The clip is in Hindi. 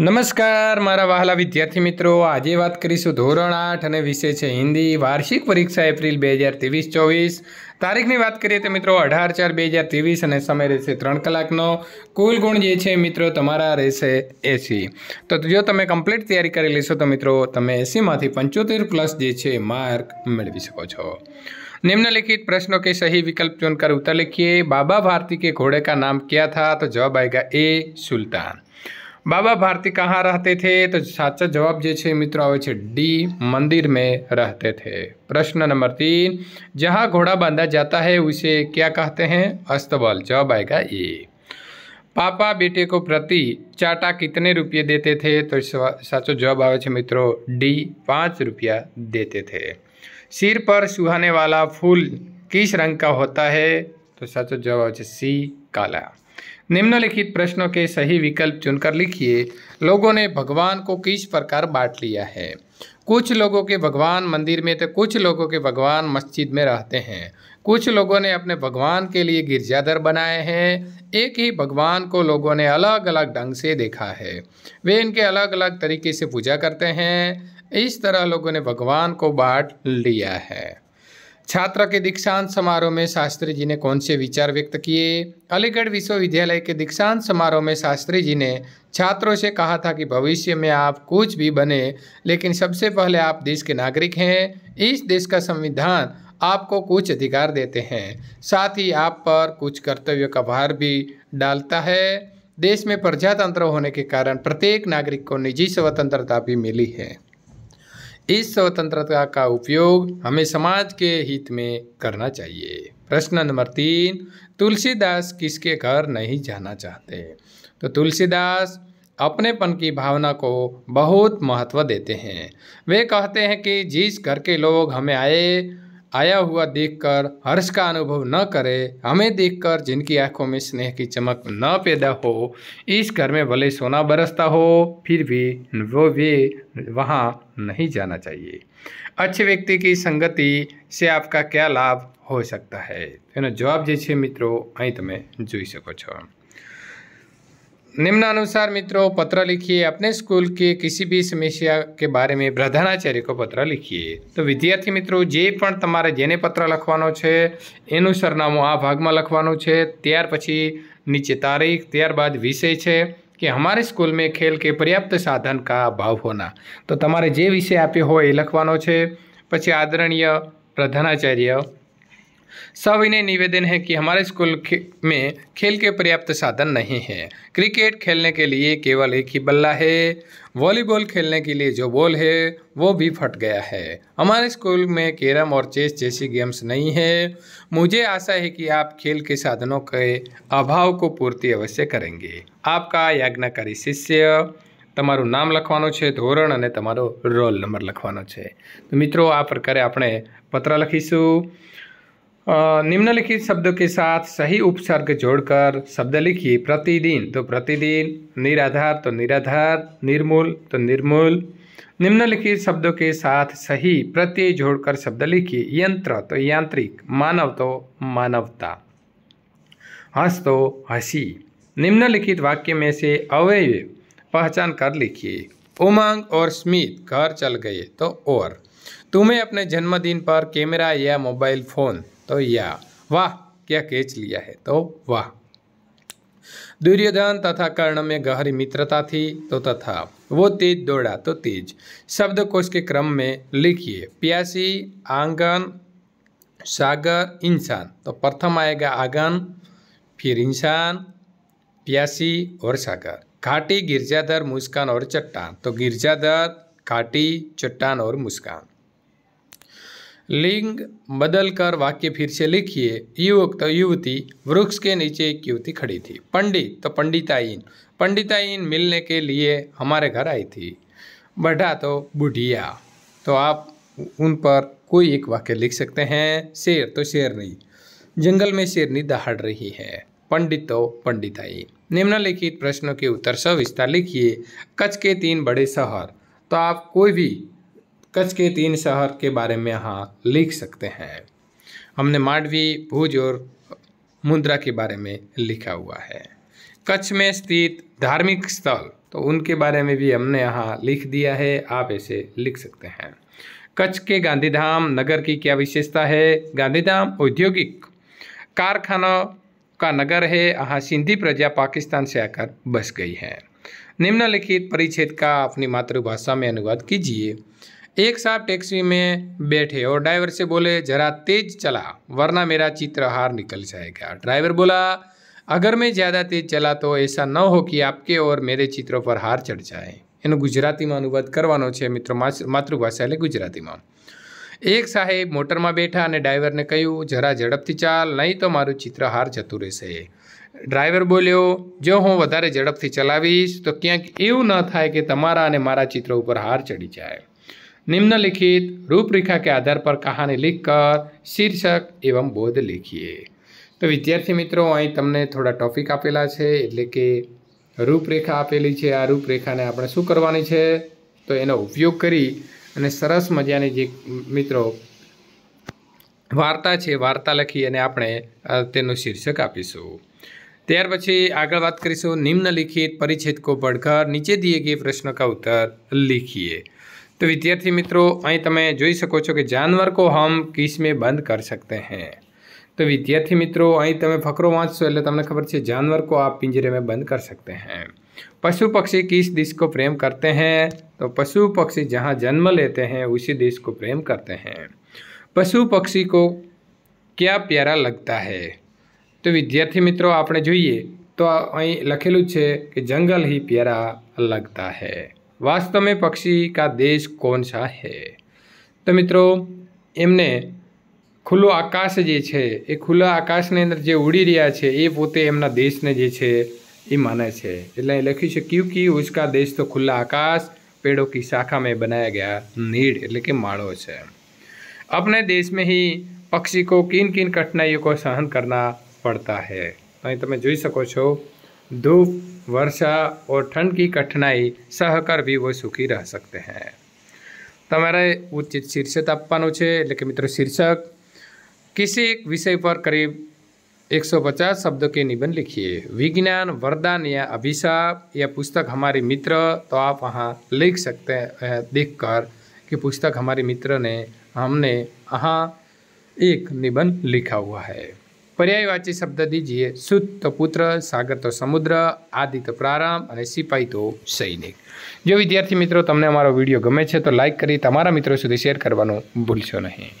નમસ્કાર મારા વહાલા વિદ્યાર્થી મિત્રો આજે વાત કરીશું ધોરણ આઠ અને વિશે છે હિન્દી વાર્ષિક પરીક્ષા એપ્રિલ બે હજાર ત્રેવીસ ચોવીસ તારીખની વાત કરીએ તો મિત્રો અઢાર ચાર બે હજાર ત્રેવીસ અને સમય રહેશે ત્રણ કલાકનો કુલ ગુણ જે છે મિત્રો તમારા રહેશે એસી તો જો તમે કમ્પ્લીટ તૈયારી કરી લેશો તો મિત્રો તમે એસીમાંથી પંચોતેર પ્લસ જે છે માર્ક મેળવી શકો છો નિમ્નલિખિત પ્રશ્નો કે સહી વિકલ્પ चुनकर उत्तर लिखिए बाबा भारती के ઘોડે કા નામ ક્યાં થા તો જવાબ आएगा એ સુલતાન बाबा भारती कहाँ रहते थे तो साचा जवाब मित्रों છે મિત્રો આવે છે ડી प्रश्न नंबर तीन जहाँ घोड़ा बांधा जाता है उसे क्या कहते हैं अस्तबल जवाब आएगा ए पापा बेटे को प्रति चाटा कितने रुपये देते थे तो साचो जवाब आए थे मित्रों डी पाँच रुपया देते थे सिर पर सुहाने वाला फूल किस रंग का होता है तो साचो जवाब आ सी काला निम्नलिखित प्रश्नों के सही विकल्प चुनकर लिखिए लोगों ने भगवान को किस प्रकार बांट लिया है कुछ लोगों के भगवान मंदिर में तो कुछ लोगों के भगवान मस्जिद में रहते हैं कुछ लोगों ने अपने भगवान के लिए गिरजाधर बनाए हैं एक ही भगवान को लोगों ने अलग अलग ढंग से देखा है वे इनके अलग अलग तरीके से पूजा करते हैं इस तरह लोगों ने भगवान को बांट लिया है छात्र के दीक्षांत समारोह में शास्त्री जी ने कौन से विचार व्यक्त किए अलीगढ़ विश्वविद्यालय के दीक्षांत समारोह में शास्त्री जी ने छात्रों से कहा था कि भविष्य में आप कुछ भी बने लेकिन सबसे पहले आप देश के नागरिक हैं इस देश का संविधान आपको कुछ अधिकार देते हैं साथ ही आप पर कुछ कर्तव्य का भार भी डालता है देश में प्रजातंत्र होने के कारण प्रत्येक नागरिक को निजी स्वतंत्रता भी मिली है इस स्वतंत्रता का उपयोग हमें समाज के हित में करना चाहिए प्रश्न नंबर तीन तुलसीदास किसके घर नहीं जाना चाहते तो तुलसीदास अपनेपन की भावना को बहुत महत्व देते हैं वे कहते हैं कि जिस घर के लोग हमें आए आया हुआ देखकर हर्ष का अनुभव न करे हमें देखकर जिनकी आंखों में स्नेह की चमक न पैदा हो इस घर में भले सोना बरसता हो फिर भी वो वे वहाँ नहीं जाना चाहिए अच्छे व्यक्ति की संगति से आपका क्या लाभ हो सकता है जवाब जैसे मित्रों છે મિત્રો અહીં सको જોઈ निम्नानुसार मित्रों पत्र लिखिए अपने स्कूल के किसी भी समस्या के बारे में પ્રધાનાચાર્ય को પત્ર લખીએ તો વિદ્યાર્થી મિત્રો જે પણ તમારે જેને પત્ર લખવાનો છે એનું સરનામું આ ભાગમાં લખવાનું છે ત્યાર પછી નીચે તારીખ ત્યારબાદ વિષય છે કે हमारे સ્કૂલ મેં ખેલ કે પર્યાપ્ત સાધન કા અભાવ હોના તો તમારે જે વિષય આપ્યો હોય એ લખવાનો છે પછી આદરણીય પ્રધાનાચાર્ય सब इन्हें निवेदन है कि हमारे स्कूल खे, में खेल के पर्याप्त साधन नहीं हैं क्रिकेट खेलने के लिए केवल एक ही बल्ला है वॉलीबॉल खेलने के लिए जो बॉल है वो भी फट गया है हमारे स्कूल में कैरम और चेस जैसी गेम्स नहीं है मुझे आशा है कि आप खेल के साधनों के अभाव को पूर्ति अवश्य करेंगे आपका याज्ञाकारी शिष्य तमारू नाम લખવાનું है धोरण अने तमारो रोल नंबर લખવાનો है तो मित्रों आ प्रकार अपने पत्र લખીશું निम्नलिखित शब्दों के साथ सही उपसर्ग जोड़कर शब्द लिखिए प्रतिदिन तो प्रतिदिन निराधार तो निराधार निर्मूल तो निर्मूल निम्नलिखित शब्दों के साथ सही प्रत्यय जोड़कर शब्द लिखिए यंत्र तो यांत्रिक मानव तो मानवता हंस तो हसी निम्नलिखित वाक्य में से अवय पहचान कर लिखिए उमंग और स्मित घर चल गए तो और तुम्हें अपने जन्मदिन पर कैमरा या मोबाइल फ़ोन तो या वाह क्या कैच लिया है तो वाह दुर्योधन तथा कर्ण में गहरी मित्रता थी तो तथा वो तेज दौड़ा तो तेज शब्दकोश के क्रम में लिखिए प्यासी आंगन सागर इंसान तो प्रथम आएगा आंगन फिर इंसान प्यासी और सागर घाटी गिरजाधर मुस्कान और चट्टान तो गिरजाधर घाटी चट्टान और मुस्कान लिंग बदलकर वाक्य फिर से लिखिए युवक तो युवती वृक्ष के नीचे एक युवती खड़ी थी पंडित तो पंडिताइन पंडिताइन मिलने के लिए हमारे घर आई थी बढ़ा तो बुढ़िया तो आप उन पर कोई एक वाक्य लिख सकते हैं शेर तो शेरनी जंगल में शेरनी दहाड़ रही है पंडित तो पंडिताइन निम्नलिखित प्रश्नों के उत्तर सविस्तार लिखिए कच्छ के तीन बड़े शहर तो आप कोई भी कच्छ के तीन शहर के बारे में यहाँ लिख सकते हैं हमने मांडवी भुज और मुद्रा के बारे में लिखा हुआ है कच्छ में स्थित धार्मिक स्थल तो उनके बारे में भी हमने यहाँ लिख दिया है आप ऐसे लिख सकते हैं कच्छ के गांधीधाम नगर की क्या विशेषता है गांधीधाम औद्योगिक कारखाना का नगर है यहाँ सिंधी प्रजा पाकिस्तान से आकर बस गई है निम्नलिखित परिच्छेद का अपनी मातृभाषा में अनुवाद कीजिए एक साहब टैक्सी में बैठे और ड्राइवर से बोले जरा तेज चला वरना मेरा चित्र हार निकल जाएगा ड्राइवर बोला अगर मैं ज़्यादा तेज चला तो ऐसा न हो कि आपके और मेरे चित्रों पर हार चढ़ जाए इन गुजराती में अनुवाद करवा मित्रों मातृभाषा ले गुजराती में एक साहेब मोटर में बैठा ने ड्राइवर ने कहू जरा झड़पती चाल नहीं तो मारू चित्र हार जत रह ड्राइवर बोलो जो हूँ वे झड़प चलावीश तो क्या एवं न थाय कि तरा चित्र पर हार चढ़ी जाए निम्नलिखित रूपरेखा के आधार पर कहानी लिखकर शीर्षक एवं बोध लिखिए તો વિદ્યાર્થી મિત્રો અહીં તમને થોડા ટોપિક આપેલા છે એટલે કે રૂપરેખા આપેલી છે આ રૂપરેખાને આપણે શું કરવાની છે તો એનો ઉપયોગ કરી અને સરસ મજાની જે મિત્રો વાર્તા છે વાર્તા લખી અને આપણે તેનું શીર્ષક આપીશું ત્યાર પછી આગળ વાત કરીશું નિમ્નલિખિત પરિચ્છેદ કો પઢકર નીચે દિએ ગયે પ્રશ્ન કા ઉત્તર લિખીએ तो विद्यार्थी मित्रों अई तुम्हें જોઈ શકો છો કે जानवर કો હમ કિસમે બંધ કર સકતે હે તો વિદ્યાર્થી મિત્રો અહી તમને ફકરો વાંચસો એટલે તમને ખબર છે जानवर કો આપ पिंजરે મે બંધ કર સકતે હે પશુ પક્ષી કિસ દેશ કો પ્રેમ કરતે હે તો પશુ પક્ષી જહા જન્મ લેતે હે ઉસી દેશ કો પ્રેમ કરતે હે પશુ પક્ષી કો ક્યા પ્યારા લગતા હે તો વિદ્યાર્થી મિત્રો આપણે જોઈએ તો અહી લખેલું છે કે જંગલ હી પ્યારા અલગતા હે વાસ્તવ મેં પક્ષી કા દેશ કોણ સા હૈ તો મિત્રો એમને ખુલ્લું આકાશ જે છે એ ખુલ્લા આકાશની અંદર જે ઉડી રહ્યા છે એ પોતે એમના દેશને જે છે એ માને છે એટલે અહીં લખ્યું છે ક્યુ કી ઉસકા દેશ તો ખુલ્લા આકાશ पेड़ों की शाखा में बनाया गया नीड એટલે કે માળો છે અપને દેશ મે હી પક્ષી કો કિન કિન કઠનાઈઓ કો સહન કરના પડતા હે અહીં તમે જોઈ શકો છો धूप वर्षा और ठंड की कठिनाई સહકર भी वो सुखी रह सकते हैं તમારે ઉચિત શીર્ષક આપવાનું છે એટલે કે મિત્રો શીર્ષક કિસી એક વિષય પર કરીબ 150 शब्दों के निबंध लिखिए विज्ञान वरदान या अभिशाप या पुस्तक हमारे मित्र तो आप वहाँ लिख सकते हैं देख कर कि पुस्तक हमारे मित्र ने हमने यहाँ एक निबंध लिखा हुआ है પર્યાયવાચી શબ્દ જઈએ સુત તો પુત્ર સાગર તો સમુદ્ર આદિ તો પ્રારંભ અને સિપાહી તો સૈનિક જો વિદ્યાર્થી મિત્રો તમને અમારો વિડીયો ગમે છે તો લાઇક કરી તમારા મિત્રો સુધી શેર કરવાનું ભૂલશો નહીં